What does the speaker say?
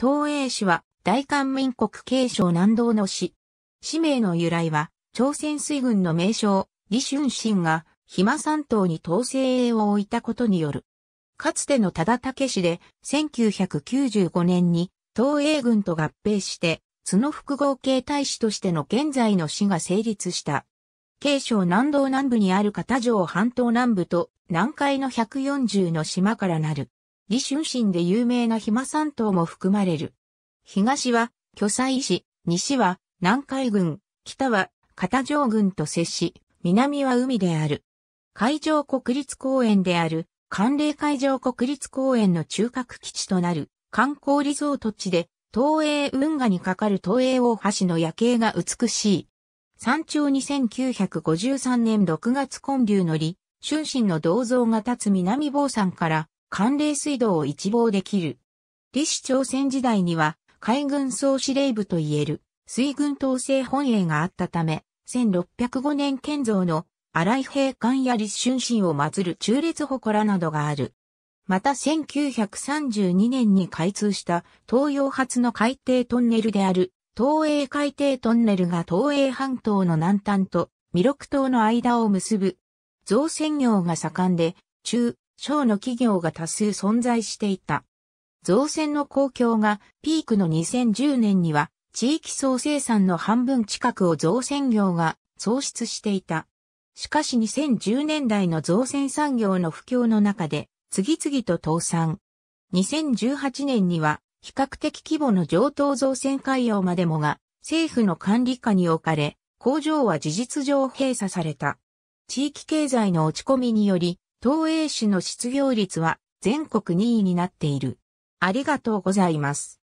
東映市は大韓民国慶省南道の市。市名の由来は、朝鮮水軍の名称、李春心が、暇三島に東西英を置いたことによる。かつての忠武市で、1995年に、東映軍と合併して、角複合系大使としての現在の市が成立した。慶省南道南部にある片城半島南部と南海の140の島からなる。李春心で有名な暇山島も含まれる。東は、巨西市、西は、南海郡、北は、片城郡と接し、南は海である。海上国立公園である、寒冷海上国立公園の中核基地となる、観光リゾート地で、東映運河に架かる東映大橋の夜景が美しい。山頂に1953年6月建流乗り、春心の銅像が立つ南房山から寒冷水道を一望できる。李氏朝鮮時代には海軍総司令部といえる水軍統制本営があったため、1605年建造の荒井平官や李春神を祀る中列祠などがある。また1932年に開通した東洋初の海底トンネルである東映海底トンネルが東映半島の南端と魅力島の間を結ぶ。造船業が盛んで、中、小の企業が多数存在していた。造船の公共がピークの2010年には地域総生産の半分近くを造船業が創出していた。しかし2010年代の造船産業の不況の中で次々と倒産。2018年には比較的規模の上等造船海洋までもが政府の管理下に置かれ工場は事実上閉鎖された。地域経済の落ち込みにより東映市の失業率は全国2位になっている。ありがとうございます。